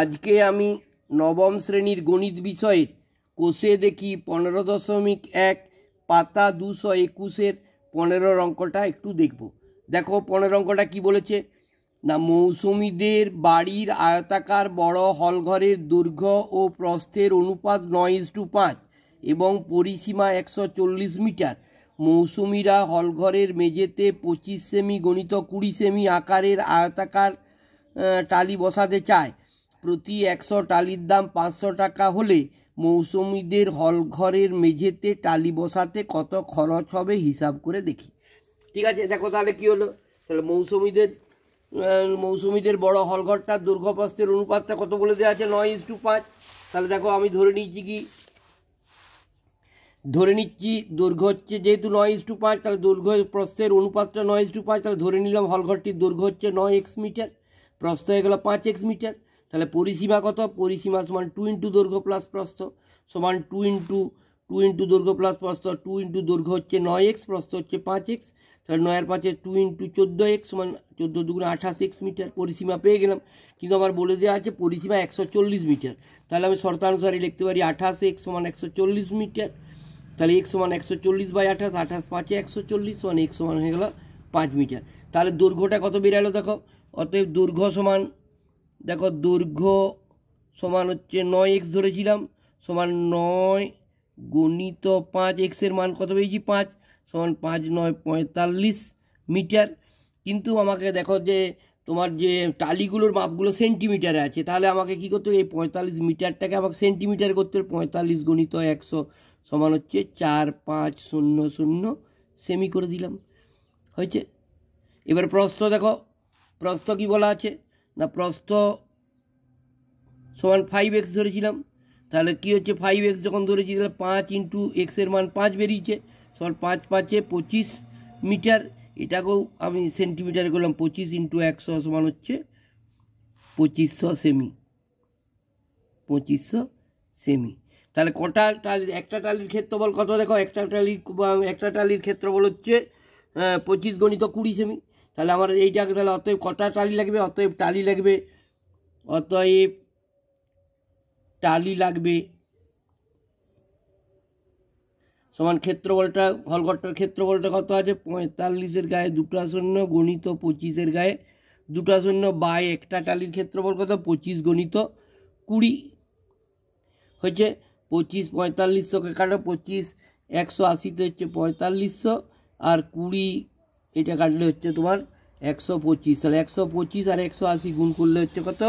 আজকে আমি নবম শ্রেণীর গণিত বিষয়ের কোষে দেখি পনেরো দশমিক এক পাতা দুশো একুশের পনেরোর অঙ্কটা একটু দেখব দেখো পনেরো অঙ্কটা কি বলেছে না মৌসুমীদের বাড়ির আয়তাকার বড় হলঘরের দৈর্ঘ্য ও প্রস্থের অনুপাত নয় ইস টু পাঁচ এবং পরিসীমা একশো চল্লিশ মিটার মৌসুমীরা হলঘরের মেঝেতে পঁচিশ সেমি গণিত কুড়ি সেমি আকারের আয়তাকার টালি বসাতে চায় প্রতি একশো টালির দাম পাঁচশো টাকা হলে মৌসুমিদের হলঘরের মেঝেতে টালি বসাতে কত খরচ হবে হিসাব করে দেখি ঠিক আছে দেখো তাহলে কি হলো তাহলে মৌসুমিদের মৌসুমিদের বড় হলঘরটার দুর্ঘপ্রস্তের অনুপাতটা কত বলে দেওয়া আছে নয় ইস টু পাঁচ তাহলে দেখো আমি ধরে নিচ্ছি কি ধরে নিচ্ছি দৈর্ঘ্য হচ্ছে যেহেতু নয় ইস টু পাঁচ তাহলে দৈর্ঘ্য প্রস্থের অনুপাতটা নয় ইস টু পাঁচ তাহলে ধরে নিলাম হলঘরটির দৈর্ঘ্য হচ্ছে নয় এক্স মিটার প্রস্থ হয়ে গেল পাঁচ এক্স মিটার তাহলে পরিসীমা কত পরিসীমা সমান টু ইন্টু দৈর্ঘ্য প্লাস প্রস্থ সমান টু ইন্টু টু ইন্টু দৈর্ঘ্য প্লাস প্রস্থ টু ইন্টু দৈর্ঘ্য হচ্ছে নয় এক্স প্রস্থ হচ্ছে পাঁচ এক্স তাহলে নয়ের পাঁচে টু ইন্টু চোদ্দো এক্স সমান চোদ্দো দুগুণ আঠাশ এক্স মিটার পরিসীমা পেয়ে গেলাম কিন্তু আমার বলে দেওয়া আছে পরিসীমা একশো চল্লিশ মিটার তাহলে আমি শর্তানুসারে লিখতে পারি আঠাশ এক্স সমান একশো চল্লিশ মিটার তাহলে এক্স সমান একশো চল্লিশ বাই আঠাশ আঠাশ পাঁচে একশো চল্লিশ সমান এক্স সমান হয়ে গেল পাঁচ মিটার তাহলে দৈর্ঘ্যটা কত বেরালো দেখো অতএব দৈর্ঘ্য সমান দেখো দৈর্ঘ্য সমান হচ্ছে নয় এক্স ধরেছিলাম সমান নয় গণিত পাঁচ এক্সের মান কত পেয়েছি পাঁচ সমান পাঁচ নয় পঁয়তাল্লিশ মিটার কিন্তু আমাকে দেখো যে তোমার যে টালিগুলোর মাপগুলো সেন্টিমিটারে আছে তাহলে আমাকে কি করতে হবে এই পঁয়তাল্লিশ মিটারটাকে আমাকে সেন্টিমিটার করতে হবে পঁয়তাল্লিশ গণিত একশো সমান হচ্ছে চার পাঁচ শূন্য শূন্য সেমি করে দিলাম হয়েছে এবার প্রস্থ দেখো প্রস্থ কি বলা আছে না প্রস্থ সমান ফাইভ এক্স ধরেছিলাম তাহলে কি হচ্ছে ফাইভ এক্স যখন ধরেছি তাহলে পাঁচ ইন্টু এক্সের মান পাঁচ বেরিয়েছে সমান পাঁচ পাঁচে পঁচিশ মিটার এটাকেও আমি সেন্টিমিটারে করলাম পঁচিশ ইন্টু একশো সমান হচ্ছে পঁচিশশো সেমি পঁচিশশো সেমি তাহলে কটা টালি একটা টালির ক্ষেত্রফল কত দেখো একটা টালির একটা টালির ক্ষেত্রফল হচ্ছে পঁচিশ গণিত কুড়ি সেমি তাহলে আমার এইটাকে তাহলে অতএব কটা টালি লাগবে অতএব টালি লাগবে অতএব টালি লাগবে সমান ক্ষেত্রফলটা হলঘরটার বলটা কত আছে পঁয়তাল্লিশের গায়ে দুটা শূন্য গণিত পঁচিশের গায়ে দুটা শূন্য বাই একটা টালির বল কত পঁচিশ গণিত কুড়ি হচ্ছে পঁচিশ পঁয়তাল্লিশশো কাটো পঁচিশ একশো আশিতে হচ্ছে পঁয়তাল্লিশশো আর কুড়ি এটা কাটলে হচ্ছে তোমার একশো পঁচিশ তাহলে একশো পঁচিশ আর একশো আশি গুণ করলে হচ্ছে কত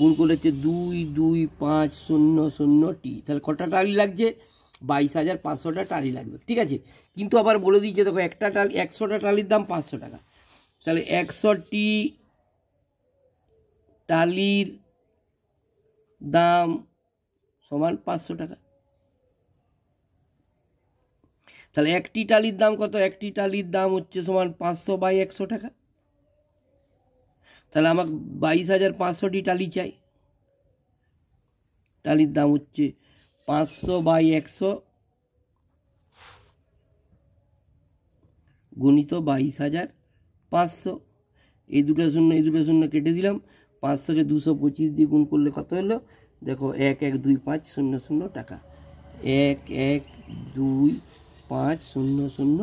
গুণ করলে হচ্ছে দুই দুই পাঁচ শূন্য শূন্য টি তাহলে কটা টালি লাগছে বাইশ হাজার পাঁচশোটা টালি লাগবে ঠিক আছে কিন্তু আবার বলে দিচ্ছে দেখো একটা টালি একশোটা টালির দাম পাঁচশো টাকা তাহলে একশোটি টালির দাম সমান পাঁচশো টাকা তাহলে একটি টালির দাম কত একটি টালির দাম হচ্ছে সমান পাঁচশো বাই একশো টাকা তাহলে আমাকে বাইশ হাজার পাঁচশোটি টালি চাই টালির দাম হচ্ছে পাঁচশো বাই একশো গণিত বাইশ হাজার পাঁচশো এই দুটো শূন্য এই দুটো শূন্য কেটে দিলাম পাঁচশোকে দুশো পঁচিশ দিয়ে গুণ করলে কত হলো দেখো এক এক দুই পাঁচ শূন্য শূন্য টাকা এক এক দুই পাঁচ শূন্য শূন্য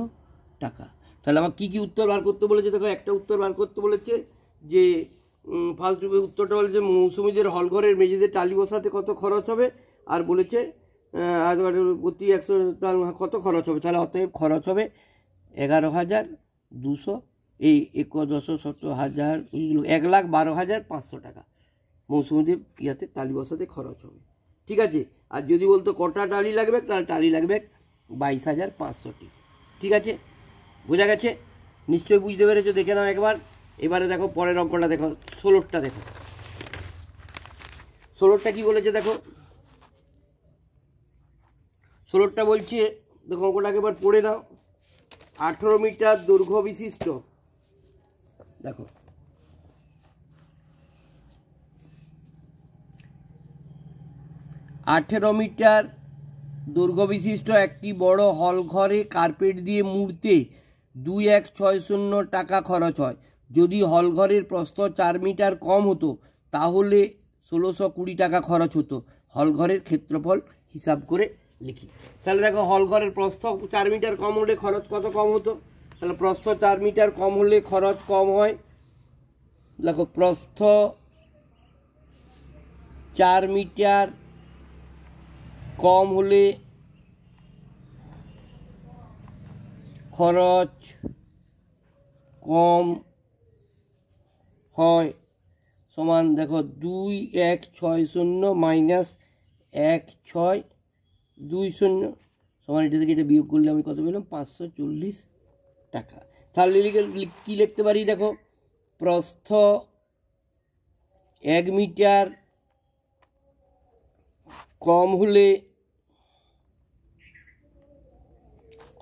টাকা তাহলে আমার কী কী উত্তর বার করতে বলেছে দেখো একটা উত্তর বার করতে বলেছে যে ফার্স্ট উত্তরটা বলেছে মৌসুমিদের হলঘরের মেঝেতে টালি বসাতে কত খরচ হবে আর বলেছে প্রতি একশো কত খরচ হবে তাহলে অতএব খরচ হবে এগারো হাজার দুশো এই দশ শত হাজার এক লাখ বারো হাজার পাঁচশো টাকা মৌসুমিদের ইয়াতে টালি বসাতে খরচ হবে ঠিক আছে আর যদি বলতো কটা টালি লাগবে তাহলে টালি লাগবে বাইশ হাজার পাঁচশোটি ঠিক আছে বোঝা গেছে নিশ্চয়ই বুঝতে পেরেছো দেখে নাও একবার এবারে দেখো পরের অঙ্কটা দেখো ষোলোরটা দেখো ষোলোরটা কি বলেছে দেখো ষোলোরটা বলছে দেখো অঙ্কটাকে একবার পড়ে দাও আঠেরো মিটার দৈর্ঘ্য বিশিষ্ট দেখো আঠেরো মিটার দুর্গবিশিষ্ট একটি বড় ঘরে কার্পেট দিয়ে মুড়তে দুই এক ছয় শূন্য টাকা খরচ হয় যদি হলঘরের প্রস্থ চার মিটার কম হতো তাহলে ষোলোশো কুড়ি টাকা খরচ হতো হল ঘরের ক্ষেত্রফল হিসাব করে লিখি তাহলে দেখো হল ঘরের প্রস্থ চার মিটার কম হলে খরচ কত কম হতো তাহলে প্রস্থ চার মিটার কম হলে খরচ কম হয় দেখো প্রস্থ চার মিটার কম হলে খরচ কম হয় সমান দেখো দুই এক ছয় শূন্য মাইনাস এক ছয় দুই শূন্য সমান এটা থেকে এটা বিয়োগ করলে আমি কত পেলাম পাঁচশো চল্লিশ টাকা তাহলে কী লিখতে পারি দেখো প্রস্থ এক মিটার কম হলে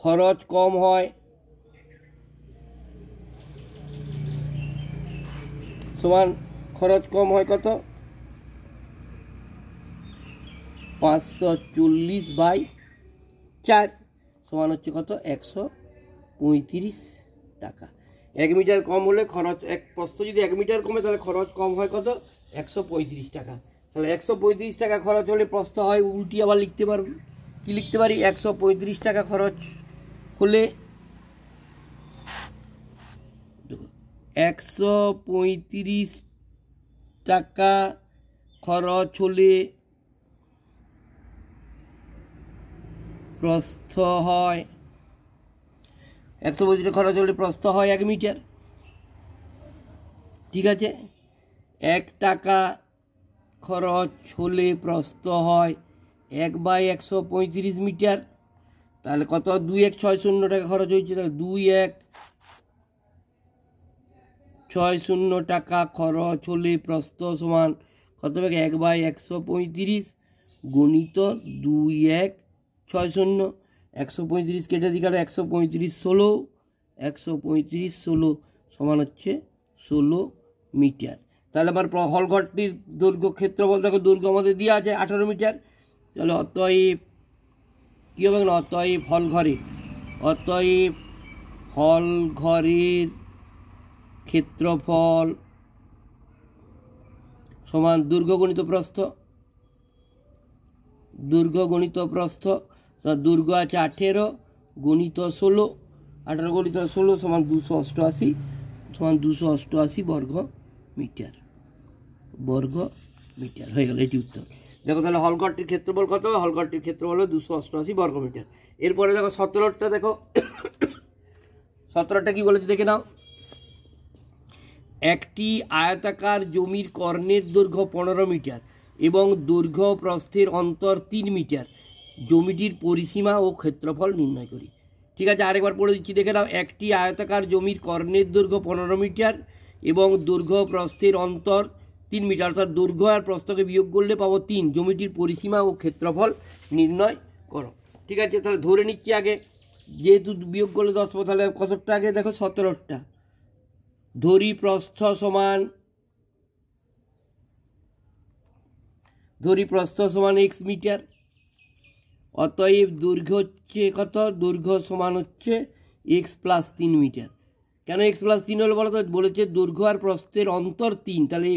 খরচ কম হয় সমান খরচ কম হয় কত পাঁচশো চল্লিশ বাই চার সমান হচ্ছে কত একশো পঁয়ত্রিশ টাকা এক মিটার কম হলে খরচ এক প্রস্থ যদি এক মিটার কমে তাহলে খরচ কম হয় কত একশো পঁয়ত্রিশ টাকা তাহলে একশো পঁয়ত্রিশ টাকা খরচ হলে প্রস্থ হয় উল্টি আবার লিখতে পারবো কী লিখতে পারি একশো পঁয়ত্রিশ টাকা খরচ হলে একশো পঁয়ত্রিশ টাকা খরচ হলে প্রস্থ হয় একশো পঁয়ত্রিশ খরচ হলে প্রস্থ হয় এক মিটার ঠিক আছে এক টাকা খরচ হলে প্রস্থ হয় এক বাই একশো পঁয়ত্রিশ মিটার তাহলে কত দুই এক ছয় শূন্য টাকা খরচ হয়েছে তাহলে দুই এক ছয় শূন্য টাকা খরচ হলে প্রস্ত সমান কত এক বাই একশো পঁয়ত্রিশ গণিত দুই এক ছয় শূন্য একশো পঁয়ত্রিশ কেটে দিকে একশো পঁয়ত্রিশ ষোলো একশো পঁয়ত্রিশ ষোলো সমান হচ্ছে ষোলো মিটার তাহলে আমার হলঘরটির দৈর্ঘ্য ক্ষেত্রফল দেখো দুর্গ আমাদের দেওয়া আছে আঠারো মিটার তাহলে অতএব কী হবে অতই ফল ঘরে অতই ফল ঘরের ক্ষেত্রফল সমান দুর্গগণিত প্রস্থ দুর্গগণিত প্রস্থ দুর্গ আছে আঠেরো গণিত ষোলো আঠেরো গণিত ষোলো সমান দুশো অষ্টআশি সমান দুশো অষ্টআশি বর্গ মিটার বর্গ মিটার হয়ে গেল এটি উত্তর দেখো তাহলে হলঘরটির ক্ষেত্রফল কত হলঘরটির ক্ষেত্রফল হলো দুশো অষ্টআশি মিটার এরপরে দেখো সতেরোটা দেখো সতেরোটা কি বলেছে দেখে নাও একটি আয়তাকার জমির কর্ণের দৈর্ঘ্য পনেরো মিটার এবং দৈর্ঘ্য প্রস্থের অন্তর তিন মিটার জমিটির পরিসীমা ও ক্ষেত্রফল নির্ণয় করি ঠিক আছে আরেকবার পড়ে দিচ্ছি দেখে নাও একটি আয়তাকার জমির কর্ণের দৈর্ঘ্য পনেরো মিটার এবং দৈর্ঘ্য প্রস্থের অন্তর তিন মিটার অর্থাৎ দৈর্ঘ্য আর প্রস্তকে বিয়োগ করলে পাবো তিন জমিটির পরিসীমা ও ক্ষেত্রফল নির্ণয় করো ঠিক আছে তাহলে ধরে নিচ্ছি আগে যেহেতু বিয়োগ করলে দশ তাহলে কতটা আগে দেখো সতেরোটা ধরি প্রস্থ সমান ধরি প্রস্থ সমান এক্স মিটার অতএব দৈর্ঘ্য হচ্ছে কত দৈর্ঘ্য সমান হচ্ছে এক্স প্লাস তিন মিটার কেন এক্স প্লাস তিন হলে বলো তো বলেছে দৈর্ঘ্য আর প্রস্থের অন্তর তিন তাহলে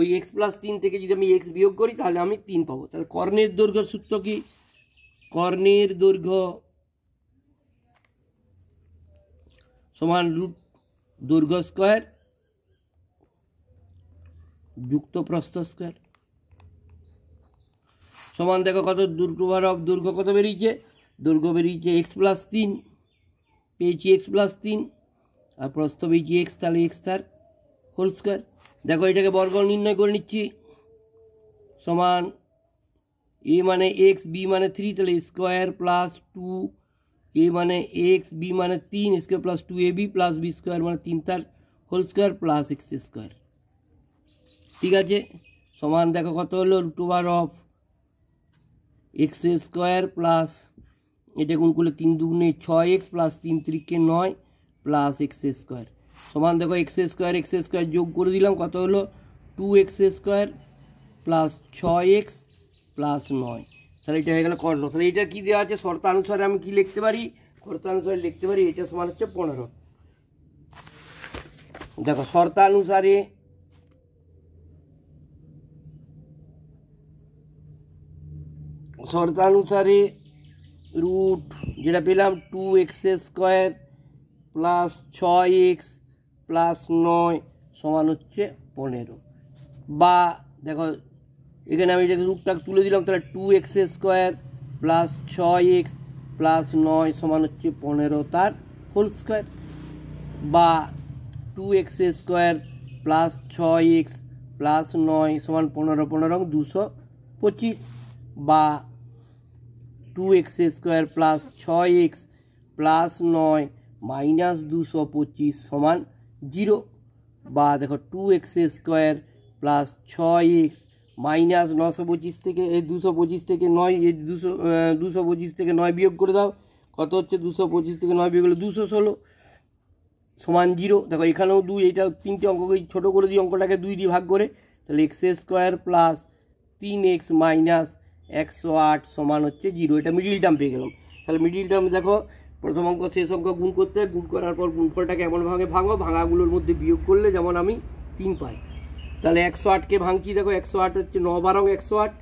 ওই এক্স প্লাস তিন থেকে যদি আমি এক্স বিয়োগ করি তাহলে আমি তিন পাবো তাহলে কর্ণের দৈর্ঘ্য সূত্র কি কর্ণের দৈর্ঘ্য সমান রুট দৈর্ঘ্য স্কোয়ার যুক্ত প্রস্থ স্কোয়ার সমান দেখো কত দুর্গভার অফ দুর্গ কত বেরিয়েছে দৈর্ঘ্য বেরিয়েছে এক্স প্লাস তিন পেয়েছি এক্স প্লাস তিন আর প্রস্থ পেয়েছি এক্স তাহলে এক্স তার হোল স্কোয়ার দেখো এটাকে বর্গ নির্ণয় করে নিচ্ছি সমান এ মানে এক্স বি মানে থ্রি তাহলে স্কোয়ার প্লাস টু এ মানে এক্স বি মানে তিন square plus two a b plus b square মানে তিন তার whole square plus x square ঠিক আছে সমান দেখো কত হলো root over of x square plus এটা কোন করলে তিন দুগুণে ছয় এক্স প্লাস তিন তিরিকে নয় প্লাস এক্স স্কোয়ার সোমান দেখো x স্কয়ার x স্কয়ার যোগ করে দিলাম কত হলো 2x স্কয়ার + 6x + 9 তাহলে এটা হয়ে গেল কর্ণ তাহলে এটা কি দেয়া আছে শর্তানুসারে আমি কি লিখতে পারি শর্তানুসারে লিখতে পারি এটা সমান হচ্ছে 15 দেখো শর্তানুসারে শর্তানুসারে √ যেটা पहिला 2x স্কয়ার + 6x প্লাস নয় সমান হচ্ছে পনেরো বা দেখো এখানে আমি যদি রূপটা তুলে দিলাম তাহলে টু এক্স স্কোয়ার প্লাস ছয় এক্স প্লাস নয় সমান হচ্ছে পনেরো তার হোল স্কোয়ার বা টু এক্স স্কোয়ার প্লাস ছয় এক্স প্লাস নয় সমান পনেরো পনেরো দুশো পঁচিশ বা টু এক্স স্কোয়ার প্লাস ছয় এক্স প্লাস নয় মাইনাস দুশো পঁচিশ সমান জিরো বা দেখো টু এক্স স্কোয়ার প্লাস ছয় এক্স মাইনাস নশো পঁচিশ থেকে এই দুশো পঁচিশ থেকে নয় এই দুশো দুশো পঁচিশ থেকে নয় বিয়োগ করে দাও কত হচ্ছে দুশো পঁচিশ থেকে নয় বিয়োগ করলে দুশো ষোলো সমান জিরো দেখো এখানেও দুই এটা তিনটে অঙ্ককে ছোটো করে দিই অঙ্কটাকে দুই দিয়ে ভাগ করে তাহলে এক্স স্কোয়ার প্লাস তিন এক্স মাইনাস একশো আট সমান হচ্ছে জিরো এটা মিডিল টার্ম পেয়ে গেলাম তাহলে মিডিল টার্ম দেখো প্রথম অঙ্ক শেষ অঙ্ক গুণ করতে গুণ করার পর গুণফলটাকে এমনভাবে ভাঙো ভাঙাগুলোর মধ্যে বিয়োগ করলে যেমন আমি তিন পাই তাহলে একশো আটকে ভাঙছি দেখো একশো আট হচ্ছে ন বারো একশো আট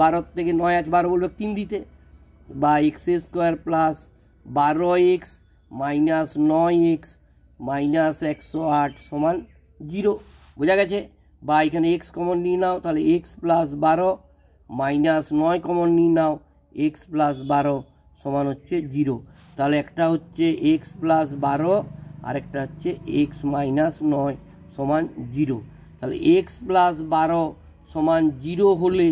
বারো থেকে নয় আট বারো বলবে তিন দিতে বা এক্স স্কোয়ার প্লাস বারো এক্স মাইনাস নয় এক্স মাইনাস একশো আট সমান জিরো বোঝা গেছে বা এখানে এক্স কমন নিয়ে নাও তাহলে এক্স প্লাস বারো মাইনাস নয় কমন নিয়ে নাও এক্স প্লাস বারো সমান হচ্ছে জিরো তাহলে একটা হচ্ছে এক্স প্লাস বারো আরেকটা হচ্ছে এক্স মাইনাস নয় সমান জিরো তাহলে এক্স প্লাস বারো সমান জিরো হলে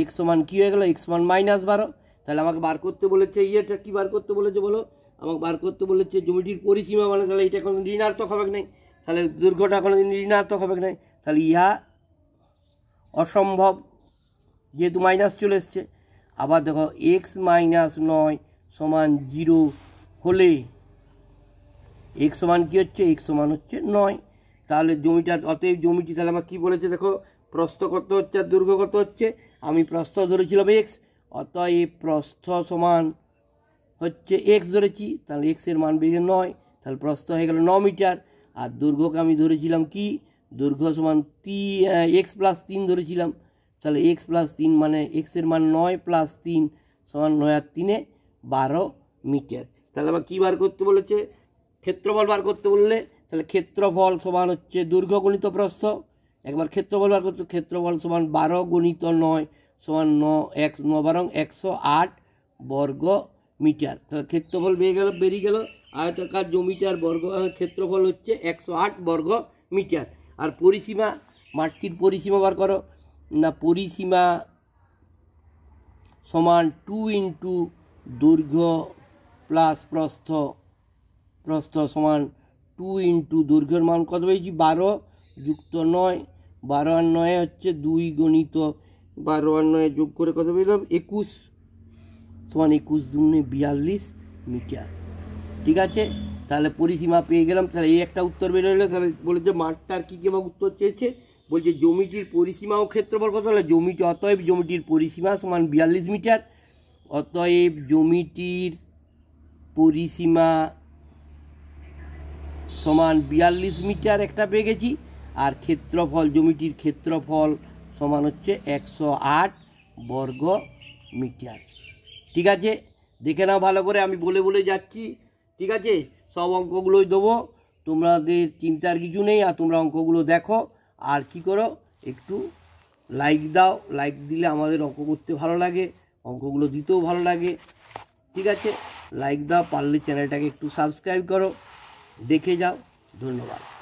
এক্স সমান কী হয়ে গেলো এক্স সমান মাইনাস বারো তাহলে আমাকে বার করতে বলেছে ইয়েটা কী বার করতে বলেছে বলো আমাকে বার করতে বলেছে জমিটির পরিসীমা মানে তাহলে এটা এখন ঋণার্থক হবে নাই তাহলে দুর্ঘটনা কোনো দিন ঋণার্থক হবে নাই তাহলে ইহা অসম্ভব যেহেতু মাইনাস চলে এসছে আবার দেখো এক্স মাইনাস নয় সমান জিরো হলে এক্স সমান কী হচ্ছে এক্স সমান হচ্ছে নয় তাহলে জমিটা অতএব জমিটি তাহলে আমার কী বলেছে দেখো প্রস্থ কত হচ্ছে আর দৈর্ঘ্য কত হচ্ছে আমি প্রস্থ ধরেছিলাম এক্স অতএব প্রস্থ সমান হচ্ছে এক্স ধরেছি তাহলে এক্সের মান বেরিয়ে নয় তাহলে প্রস্থ হয়ে গেল ন মিটার আর দৈর্ঘ্যকে আমি ধরেছিলাম কি দৈর্ঘ্য সমান তি এক্স প্লাস তিন ধরেছিলাম তাহলে এক্স প্লাস তিন মানে এক্সের মান নয় প্লাস তিন সমান নয় আর তিনে বারো মিটার তাহলে আবার কী বার করতে বলেছে ক্ষেত্রফল বার করতে বললে তাহলে ক্ষেত্রফল সমান হচ্ছে দৈর্ঘ্য গণিত প্রস্থ একবার ক্ষেত্রফল বার করতে ক্ষেত্রফল সমান বারো গণিত নয় সমান ন এক ন বারং একশো আট বর্গ মিটার তাহলে ক্ষেত্রফল বেড়ে গেল বেরিয়ে গেল আয়তাকার জমিটার বর্গ ক্ষেত্রফল হচ্ছে একশো আট বর্গ মিটার আর পরিসীমা মাটির পরিসীমা বার করো না পরিসীমা সমান টু ইন্টু দৈর্ঘ্য প্লাস প্রস্থ প্রস্থ সমান টু ইন্টু দৈর্ঘ্যর মান কত পেয়েছি বারো যুক্ত নয় বারো আর নয় হচ্ছে দুই গণিত বারো আর নয় যোগ করে কত পেলাম একুশ সমান একুশ দুনে বিয়াল্লিশ মিটার ঠিক আছে তাহলে পরিসীমা পেয়ে গেলাম তাহলে এই একটা উত্তর বেরোলো তাহলে বলেছে মাঠটার কী কী আমার উত্তর চেয়েছে বলছে জমিটির পরিসীমা ও ক্ষেত্রফল কত হলে জমিটি অতএব জমিটির পরিসীমা সমান বিয়াল্লিশ মিটার অতএব জমিটির পরিসীমা সমান বিয়াল্লিশ মিটার একটা পেয়ে গেছি আর ক্ষেত্রফল জমিটির ক্ষেত্রফল সমান হচ্ছে একশো আট বর্গ মিটার ঠিক আছে দেখে নাও ভালো করে আমি বলে বলে যাচ্ছি ঠিক আছে সব অঙ্কগুলোই দেবো তোমাদের চিন্তার কিছু নেই আর তোমরা অঙ্কগুলো দেখো আর কি করো একটু লাইক দাও লাইক দিলে আমাদের অঙ্ক করতে ভালো লাগে অঙ্কগুলো দিতেও ভালো লাগে ঠিক আছে লাইক দাও পারলে চ্যানেলটাকে একটু সাবস্ক্রাইব করো দেখে যাও ধন্যবাদ